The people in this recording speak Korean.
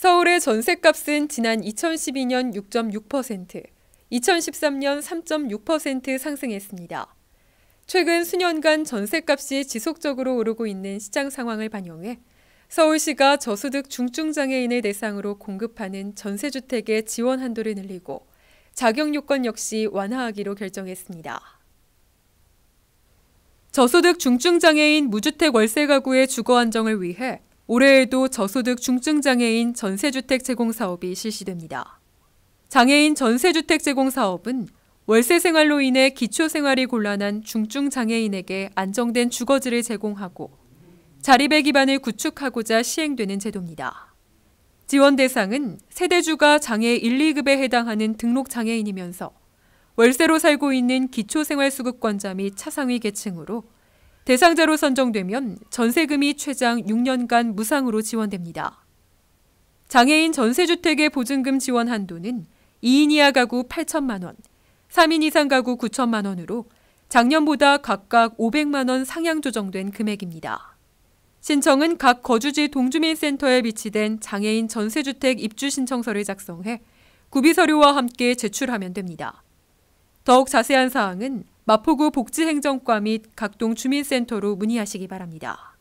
서울의 전셋값은 지난 2012년 6.6%, 2013년 3.6% 상승했습니다. 최근 수년간 전셋값이 지속적으로 오르고 있는 시장 상황을 반영해 서울시가 저소득 중증장애인을 대상으로 공급하는 전세주택의 지원 한도를 늘리고 자격 요건 역시 완화하기로 결정했습니다. 저소득 중증장애인 무주택 월세 가구의 주거 안정을 위해 올해에도 저소득 중증장애인 전세주택 제공 사업이 실시됩니다. 장애인 전세주택 제공 사업은 월세 생활로 인해 기초 생활이 곤란한 중증장애인에게 안정된 주거지를 제공하고 자립의 기반을 구축하고자 시행되는 제도입니다. 지원 대상은 세대주가 장애 1, 2급에 해당하는 등록 장애인이면서 월세로 살고 있는 기초생활수급권자 및 차상위 계층으로 대상자로 선정되면 전세금이 최장 6년간 무상으로 지원됩니다. 장애인 전세주택의 보증금 지원 한도는 2인 이하 가구 8천만 원, 3인 이상 가구 9천만 원으로 작년보다 각각 500만 원 상향 조정된 금액입니다. 신청은 각 거주지 동주민센터에 비치된 장애인 전세주택 입주 신청서를 작성해 구비 서류와 함께 제출하면 됩니다. 더욱 자세한 사항은 마포구 복지행정과 및 각동 주민센터로 문의하시기 바랍니다.